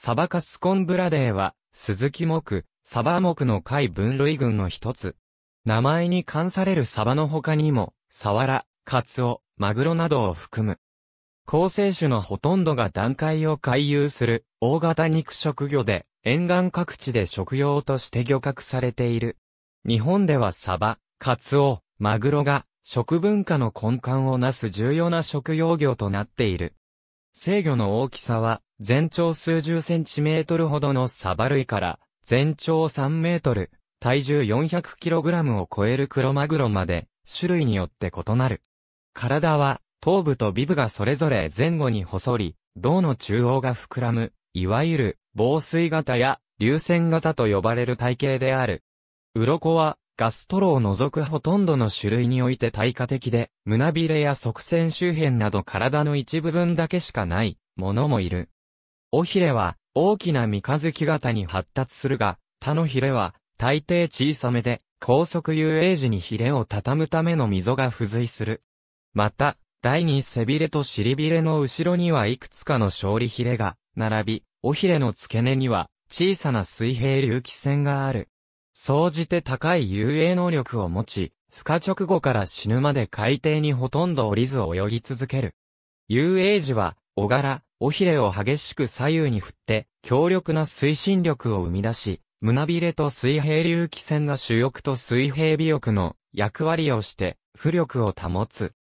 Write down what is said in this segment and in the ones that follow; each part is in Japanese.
サバカスコンブラデーは、鈴木木、サバ木の貝分類群の一つ。名前に関されるサバの他にも、サワラ、カツオ、マグロなどを含む。構成種のほとんどが段階を回遊する、大型肉食魚で、沿岸各地で食用として漁獲されている。日本ではサバ、カツオ、マグロが、食文化の根幹をなす重要な食用魚となっている。制御の大きさは、全長数十センチメートルほどのサバ類から、全長3メートル、体重4 0 0ラムを超えるクロマグロまで、種類によって異なる。体は、頭部と尾部がそれぞれ前後に細り、胴の中央が膨らむ、いわゆる、防水型や、流線型と呼ばれる体型である。鱗は、ガストロを除くほとんどの種類において対価的で、胸びれや側線周辺など体の一部分だけしかない、ものもいる。尾ひれは、大きな三日月型に発達するが、他のひれは、大抵小さめで、高速遊泳時にひれを畳むための溝が付随する。また、第二背びれと尻びれの後ろにはいくつかの勝利ひれが、並び、尾ひれの付け根には、小さな水平隆起線がある。総じて高い遊泳能力を持ち、孵化直後から死ぬまで海底にほとんど降りず泳ぎ続ける。遊泳時は、小柄、尾ひれを激しく左右に振って、強力な推進力を生み出し、胸びれと水平流気線が主翼と水平尾翼の役割をして、浮力を保つ。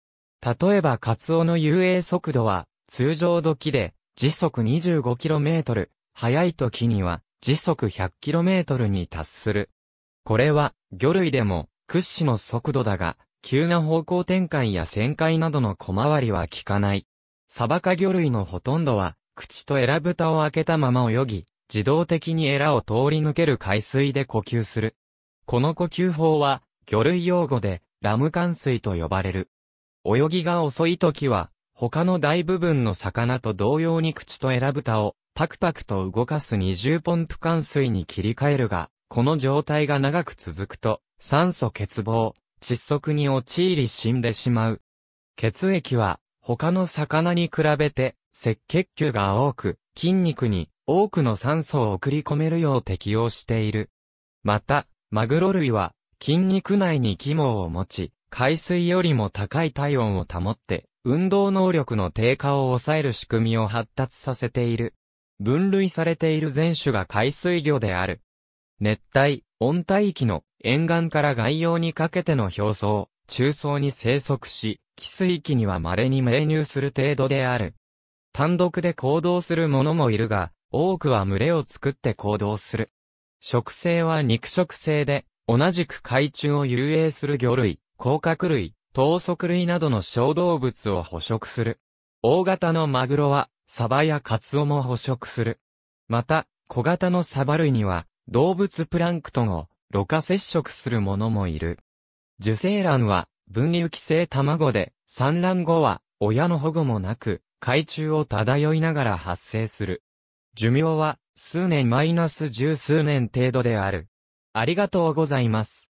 例えばカツオの遊泳速度は、通常時で、時速 25km、速い時には、時速 100km に達する。これは、魚類でも、屈指の速度だが、急な方向転換や旋回などの小回りは効かない。サバカ魚類のほとんどは、口とエラ蓋を開けたまま泳ぎ、自動的にエラを通り抜ける海水で呼吸する。この呼吸法は、魚類用語で、ラム冠水と呼ばれる。泳ぎが遅い時は、他の大部分の魚と同様に口とエラ蓋を、パクパクと動かす20ポンプ冠水に切り替えるが、この状態が長く続くと、酸素欠乏、窒息に陥り死んでしまう。血液は、他の魚に比べて、赤血球が多く、筋肉に多くの酸素を送り込めるよう適応している。また、マグロ類は、筋肉内に肝を持ち、海水よりも高い体温を保って、運動能力の低下を抑える仕組みを発達させている。分類されている全種が海水魚である。熱帯、温帯域の沿岸から外洋にかけての表層、中層に生息し、寄水域には稀に命入する程度である。単独で行動する者もいるが、多くは群れを作って行動する。食性は肉食性で、同じく海中を遊泳する魚類、甲殻類、等足類などの小動物を捕食する。大型のマグロは、サバやカツオも捕食する。また、小型のサバ類には、動物プランクトンをろ過接触するものもいる。受精卵は分離器生卵で、産卵後は親の保護もなく、海中を漂いながら発生する。寿命は数年マイナス十数年程度である。ありがとうございます。